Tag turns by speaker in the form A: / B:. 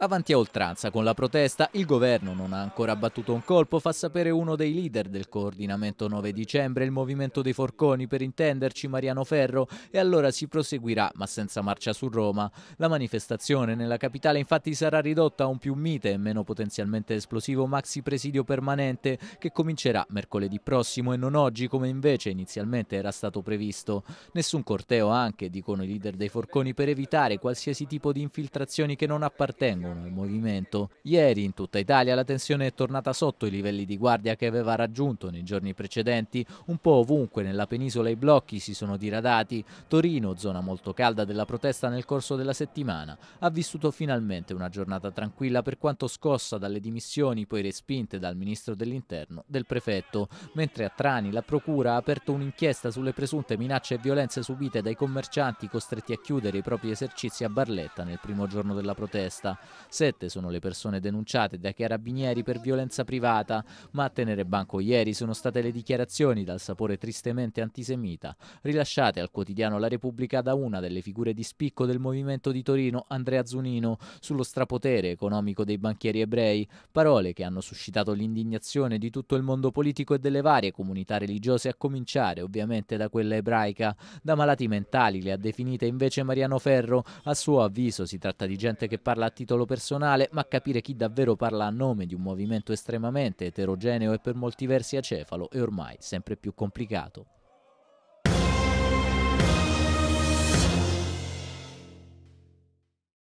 A: Avanti a oltranza con la protesta, il governo non ha ancora battuto un colpo, fa sapere uno dei leader del coordinamento 9 dicembre, il movimento dei forconi per intenderci Mariano Ferro, e allora si proseguirà ma senza marcia su Roma. La manifestazione nella capitale infatti sarà ridotta a un più mite e meno potenzialmente esplosivo maxi presidio permanente che comincerà mercoledì prossimo e non oggi come invece inizialmente era stato previsto. Nessun corteo anche, dicono i leader dei forconi, per evitare qualsiasi tipo di infiltrazioni che non appartengono seguono il movimento. Ieri in tutta Italia la tensione è tornata sotto i livelli di guardia che aveva raggiunto nei giorni precedenti. Un po' ovunque nella penisola i blocchi si sono diradati. Torino, zona molto calda della protesta nel corso della settimana, ha vissuto finalmente una giornata tranquilla per quanto scossa dalle dimissioni poi respinte dal ministro dell'interno del prefetto, mentre a Trani la procura ha aperto un'inchiesta sulle presunte minacce e violenze subite dai commercianti costretti a chiudere i propri esercizi a Barletta nel primo giorno della protesta. Sette sono le persone denunciate dai carabinieri per violenza privata, ma a tenere banco ieri sono state le dichiarazioni dal sapore tristemente antisemita, rilasciate al quotidiano La Repubblica da una delle figure di spicco del movimento di Torino, Andrea Zunino, sullo strapotere economico dei banchieri ebrei, parole che hanno suscitato l'indignazione di tutto il mondo politico e delle varie comunità religiose, a cominciare ovviamente da quella ebraica. Da malati mentali le ha definite invece Mariano Ferro, a suo avviso si tratta di gente che parla a titolo personale, ma capire chi davvero parla a nome di un movimento estremamente eterogeneo e per molti versi acefalo è ormai sempre più complicato.